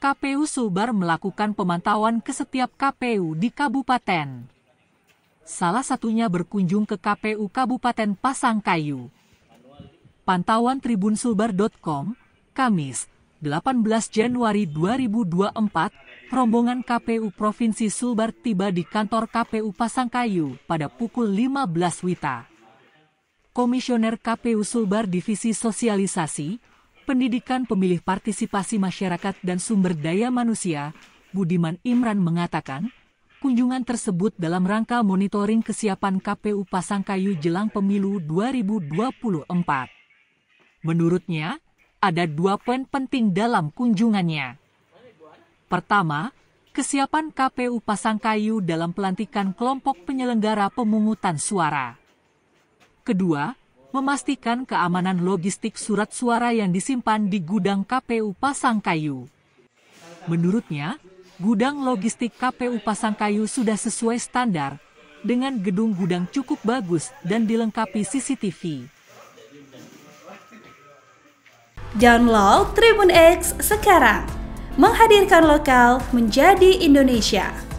KPU Sulbar melakukan pemantauan ke setiap KPU di kabupaten. Salah satunya berkunjung ke KPU Kabupaten Pasangkayu. Pantauan Tribun Sulbar.com, Kamis, 18 Januari 2024, rombongan KPU Provinsi Sulbar tiba di kantor KPU Pasangkayu pada pukul 15 Wita. Komisioner KPU Sulbar Divisi Sosialisasi, Pendidikan Pemilih Partisipasi Masyarakat dan Sumber Daya Manusia, Budiman Imran mengatakan, kunjungan tersebut dalam rangka monitoring kesiapan KPU Pasangkayu jelang pemilu 2024. Menurutnya, ada dua poin penting dalam kunjungannya. Pertama, kesiapan KPU Pasangkayu dalam pelantikan kelompok penyelenggara pemungutan suara. Kedua, memastikan keamanan logistik surat suara yang disimpan di gudang KPU Pasangkayu. Menurutnya, gudang logistik KPU Pasangkayu sudah sesuai standar, dengan gedung gudang cukup bagus dan dilengkapi CCTV. Download Tribun X sekarang, menghadirkan lokal menjadi Indonesia.